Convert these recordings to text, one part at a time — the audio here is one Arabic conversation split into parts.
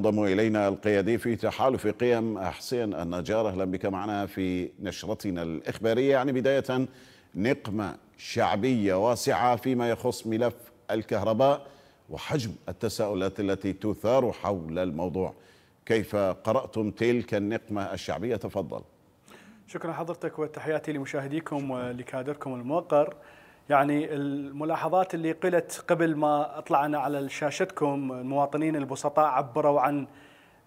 ينضم إلينا القيادي في تحالف قيم حسين النجار أهلا بك معنا في نشرتنا الإخبارية يعني بداية نقمة شعبية واسعة فيما يخص ملف الكهرباء وحجم التساؤلات التي تثار حول الموضوع كيف قرأتم تلك النقمة الشعبية تفضل شكرا حضرتك وتحياتي لمشاهديكم ولكادركم الموقر يعني الملاحظات اللي قلت قبل ما اطلعنا على شاشتكم المواطنين البسطاء عبروا عن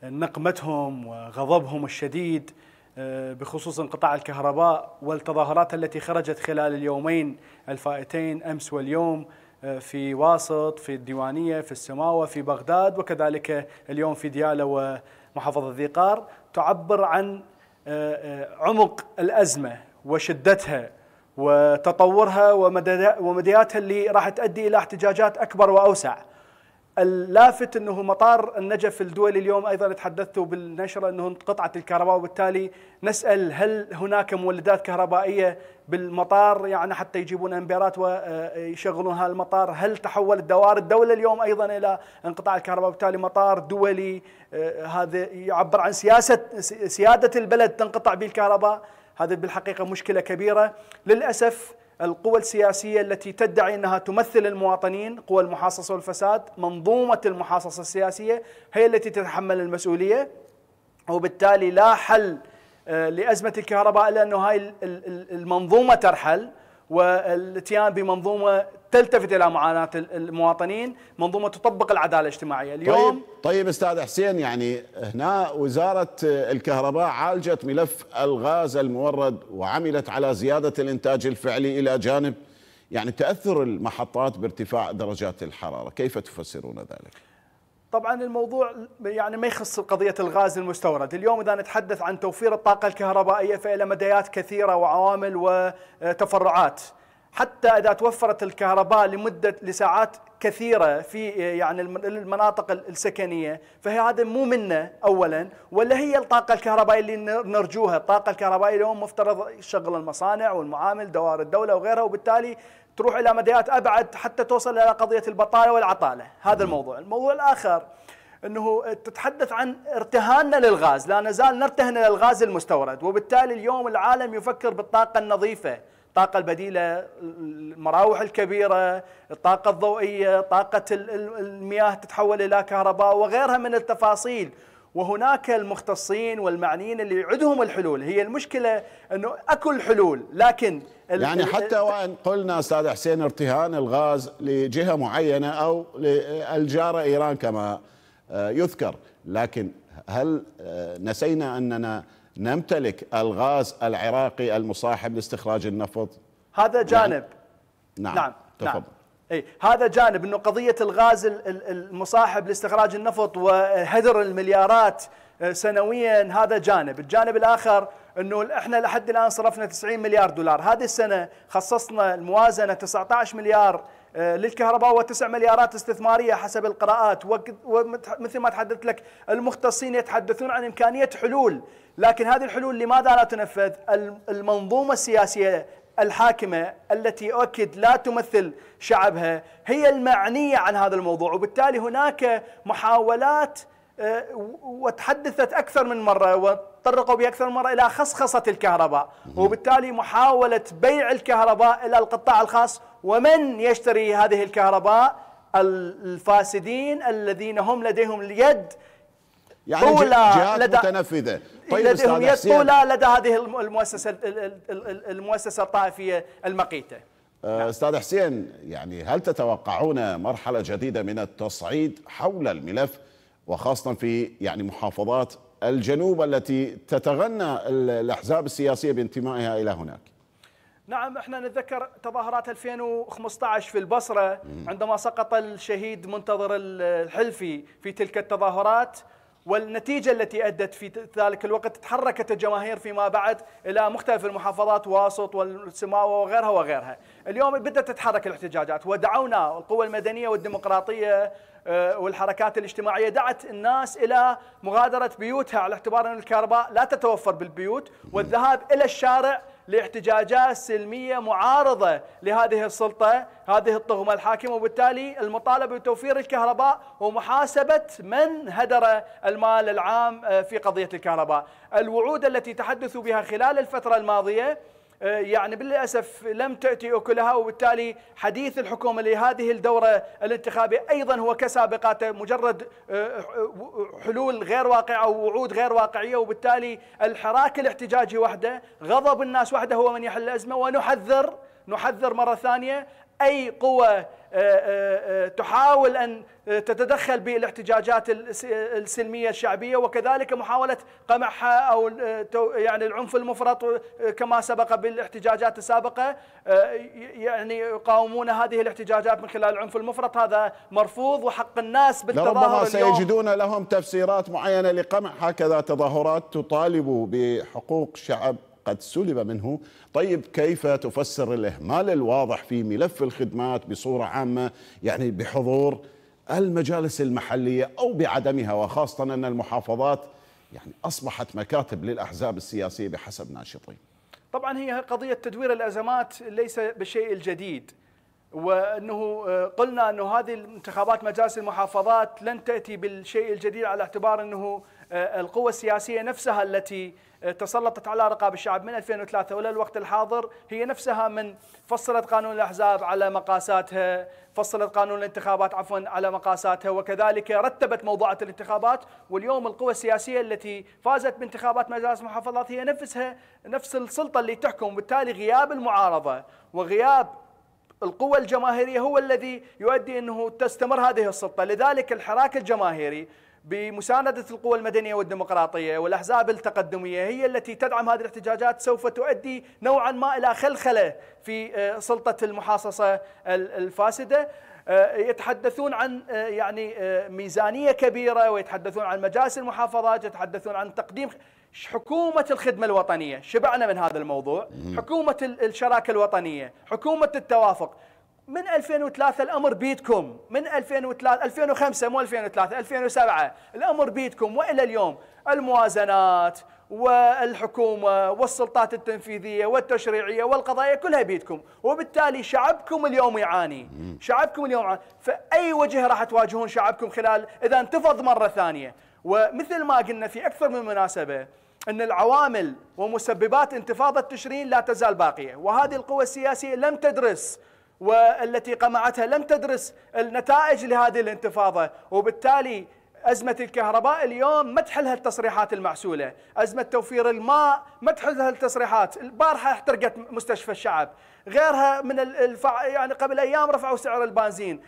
نقمتهم وغضبهم الشديد آه، بخصوص انقطاع الكهرباء والتظاهرات التي خرجت خلال اليومين الفائتين امس واليوم آه، في واسط في الديوانيه في السماوه في بغداد وكذلك اليوم في دياله ومحافظه ذيقار تعبر عن آه، عمق الازمه وشدتها وتطورها ومدياتها اللي راح تؤدي الى احتجاجات اكبر واوسع. اللافت انه مطار النجف الدولي اليوم ايضا تحدثتوا بالنشره انه انقطعت الكهرباء وبالتالي نسال هل هناك مولدات كهربائيه بالمطار يعني حتى يجيبون امبيرات ويشغلون هذا المطار هل تحولت دوار الدوله اليوم ايضا الى انقطاع الكهرباء وبالتالي مطار دولي آه، هذا يعبر عن سياسه سياده البلد تنقطع به الكهرباء هذه بالحقيقة مشكلة كبيرة للأسف القوى السياسية التي تدعي أنها تمثل المواطنين قوى المحاصصة والفساد منظومة المحاصصة السياسية هي التي تتحمل المسؤولية وبالتالي لا حل آه، لأزمة الكهرباء إلا أنه هاي المنظومة ترحل والاتيان بمنظومه تلتفت الى معاناه المواطنين، منظومه تطبق العداله الاجتماعيه، اليوم طيب طيب استاذ حسين يعني هنا وزاره الكهرباء عالجت ملف الغاز المورد وعملت على زياده الانتاج الفعلي الى جانب يعني تاثر المحطات بارتفاع درجات الحراره، كيف تفسرون ذلك؟ طبعا الموضوع يعني ما يخص قضية الغاز المستورد اليوم إذا نتحدث عن توفير الطاقة الكهربائية فإلى مديات كثيرة وعوامل وتفرعات حتى اذا توفرت الكهرباء لمده لساعات كثيره في يعني المناطق السكنيه فهي هذا مو منا اولا ولا هي الطاقه الكهربائيه اللي نرجوها الطاقه الكهربائيه اليوم مفترض شغل المصانع والمعامل دوائر الدوله وغيرها وبالتالي تروح الى مديات ابعد حتى توصل الى قضيه البطاله والعطاله هذا الموضوع الموضوع الاخر انه تتحدث عن ارتهاننا للغاز لا نزال نرتهن للغاز المستورد وبالتالي اليوم العالم يفكر بالطاقه النظيفه الطاقة البديلة المراوح الكبيرة الطاقة الضوئية طاقة المياه تتحول إلى كهرباء وغيرها من التفاصيل وهناك المختصين والمعنيين اللي عندهم الحلول هي المشكلة أنه أكو الحلول لكن يعني حتى وإن قلنا أستاذ حسين ارتهان الغاز لجهة معينة أو للجارة إيران كما آه، يذكر لكن هل آه، نسينا أننا نمتلك الغاز العراقي المصاحب لاستخراج النفط هذا يعني- جانب نعم, نعم. تفضل نعم. اي هذا جانب انه قضيه الغاز المصاحب لاستخراج النفط وهدر المليارات آه، سنويا هذا جانب، الجانب الاخر انه احنا لحد الان صرفنا 90 مليار دولار، هذه السنه خصصنا الموازنه 19 مليار آه، للكهرباء و9 مليارات استثماريه حسب القراءات ومثل ما تحدثت لك المختصين يتحدثون عن امكانيه حلول لكن هذه الحلول لماذا لا تنفذ؟ المنظومه السياسيه الحاكمه التي اؤكد لا تمثل شعبها هي المعنيه عن هذا الموضوع وبالتالي هناك محاولات آه، وتحدثت اكثر من مره وطرقوا باكثر من مره الى خصخصه الكهرباء وبالتالي محاوله بيع الكهرباء الى القطاع الخاص ومن يشتري هذه الكهرباء الفاسدين الذين هم لديهم اليد يعني طولة جهات لدى متنفذة طيب لديهم يد طولة لدى هذه المؤسسة المؤسسة الطائفية المقيتة آه، نعم. استاذ حسين يعني هل تتوقعون مرحله جديده من التصعيد حول الملف وخاصه في يعني محافظات الجنوب التي تتغنى الاحزاب السياسيه بانتمائها الى هناك؟ نعم احنا نتذكر تظاهرات 2015 في البصره عندما سقط الشهيد منتظر الحلفي في تلك التظاهرات والنتيجة التي أدت في ذلك الوقت تحركت الجماهير فيما بعد إلى مختلف المحافظات واسط والسماوة وغيرها وغيرها اليوم بدأت تتحرك الاحتجاجات ودعونا القوى المدنية والديمقراطية آه، والحركات الاجتماعية دعت الناس إلى مغادرة بيوتها على اعتبار أن الكهرباء لا تتوفر بالبيوت والذهاب إلى الشارع لاحتجاجات سلمية معارضة لهذه السلطة هذه الطغمة الحاكمة وبالتالي المطالبة بتوفير الكهرباء ومحاسبة من هدر المال العام آه، في قضية الكهرباء الوعود التي تحدثوا بها خلال الفترة الماضية آه، يعني بالأسف لم تأتي أكلها وبالتالي حديث الحكومة لهذه الدورة الانتخابية أيضا هو كسابقاته مجرد آه، آه، حلول غير واقعة أو وعود غير واقعية وبالتالي الحراك الاحتجاجي وحده غضب الناس وحده هو من يحل الأزمة ونحذر نحذر مرة ثانية أي قوة آه، آه، آه، تحاول أن تتدخل بالاحتجاجات السلمية الشعبية وكذلك محاولة قمعها أو يعني العنف المفرط كما سبق بالاحتجاجات السابقة يعني يقاومون هذه الاحتجاجات من خلال العنف المفرط هذا مرفوض وحق الناس بالتظاهر لربما سيجدون لهم تفسيرات معينة لقمع هكذا تظاهرات تطالب بحقوق شعب قد سلب منه طيب كيف تفسر الإهمال الواضح في ملف الخدمات بصورة عامة يعني بحضور المجالس المحلية أو بعدمها وخاصة أن المحافظات يعني أصبحت مكاتب للأحزاب السياسية بحسب ناشطين طبعا هي قضية تدوير الأزمات ليس بشيء الجديد وانه آه، قلنا انه هذه الانتخابات مجالس المحافظات لن تاتي بالشيء الجديد على اعتبار انه آه، القوى السياسيه نفسها التي آه، تسلطت على رقاب الشعب من 2003 والى الوقت الحاضر هي نفسها من فصلت قانون الاحزاب على مقاساتها، فصلت قانون الانتخابات عفوا على مقاساتها وكذلك رتبت موضوعة الانتخابات واليوم القوى السياسيه التي فازت بانتخابات مجالس المحافظات هي نفسها نفس السلطه اللي تحكم وبالتالي غياب المعارضه وغياب القوة الجماهيرية هو الذي يؤدي أنه تستمر هذه السلطة لذلك الحراك الجماهيري بمساندة القوى المدنية والديمقراطية والأحزاب التقدمية هي التي تدعم هذه الاحتجاجات سوف تؤدي نوعا ما إلى خلخلة في آه، سلطة المحاصصة الفاسدة آه، يتحدثون عن آه، يعني ميزانية كبيرة ويتحدثون عن مجالس المحافظات يتحدثون عن تقديم حكومة الخدمة الوطنية شبعنا من هذا الموضوع حكومة الشراكة الوطنية حكومة التوافق من 2003 الامر بيدكم من 2003 2005 مو 2003 2007 الامر بيدكم والى اليوم الموازنات والحكومه والسلطات التنفيذيه والتشريعيه والقضايا كلها بيدكم وبالتالي شعبكم اليوم يعاني شعبكم اليوم يعاني فاي وجه راح تواجهون شعبكم خلال اذا انتفض مره ثانيه ومثل ما قلنا في أكثر من مناسبة أن العوامل ومسببات انتفاضة تشرين لا تزال باقية وهذه القوى السياسية لم تدرس والتي قمعتها لم تدرس النتائج لهذه الانتفاضة وبالتالي أزمة الكهرباء اليوم ما تحلها التصريحات المعسولة أزمة توفير الماء ما تحلها التصريحات البارحة احترقت مستشفى الشعب غيرها من الفع... يعني قبل أيام رفعوا سعر البنزين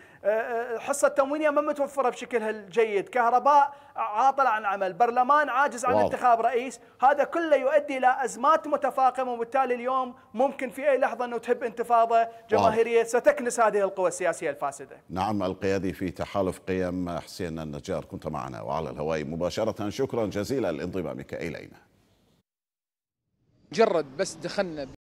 حصه تموينيه ما متوفره بشكلها الجيد كهرباء عاطل عن العمل برلمان عاجز عن واو. انتخاب رئيس هذا كله يؤدي الى ازمات متفاقمه وبالتالي اليوم ممكن في اي لحظه انه تهب انتفاضه جماهيريه واو. ستكنس هذه القوى السياسيه الفاسده نعم القيادي في تحالف قيم حسين النجار كنت معنا وعلى الهواء مباشره شكرا جزيلا لانضمامك الينا مجرد بس دخلنا